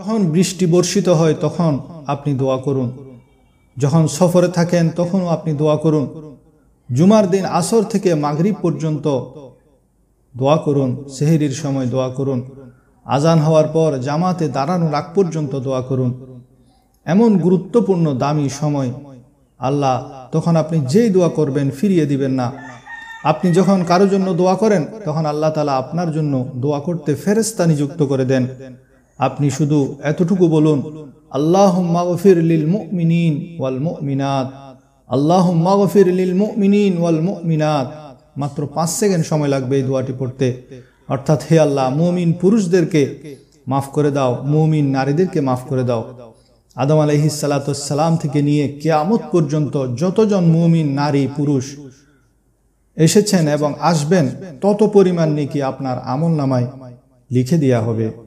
যখন বৃষ্টি বর্ষিত হয় তখন আপনি দোয়া করুন যখন সফরে থাকেন তখনও আপনি দোয়া করুন জুমার দিন আসর থেকে মাগরিব পর্যন্ত দোয়া করুন সেহেরির সময় দোয়া করুন আজান হওয়ার পর জামাতে দাঁড়ানো রাগ পর্যন্ত দোয়া করুন এমন গুরুত্বপূর্ণ দামি সময় আল্লাহ তখন আপনি যেই দোয়া করবেন ফিরিয়ে দিবেন না আপনি যখন কারো জন্য দোয়া করেন তখন আল্লাহ তালা আপনার জন্য দোয়া করতে ফেরেস্তা নিযুক্ত করে দেন আপনি শুধু এতটুকু বলুন আল্লাহ মাগফির লিল মুমিনিন ওয়াল মুমিনাত আল্লাহ মাগফির লিল মুমিনিন ওয়াল মুমিনাত মাত্র পাঁচ সেকেন্ড সময় লাগবে এই দোয়াটি পড়তে অর্থাৎ হে আল্লাহ মুমিন পুরুষদেরকে মাফ করে দাও মুমিন নারীদেরকে মাফ করে দাও আদম আলহি সালাম থেকে নিয়ে কেয়ামত পর্যন্ত যতজন মুমিন নারী পুরুষ এসেছেন এবং আসবেন তত পরিমাণ নেকি আপনার আমল নামায় লিখে দেওয়া হবে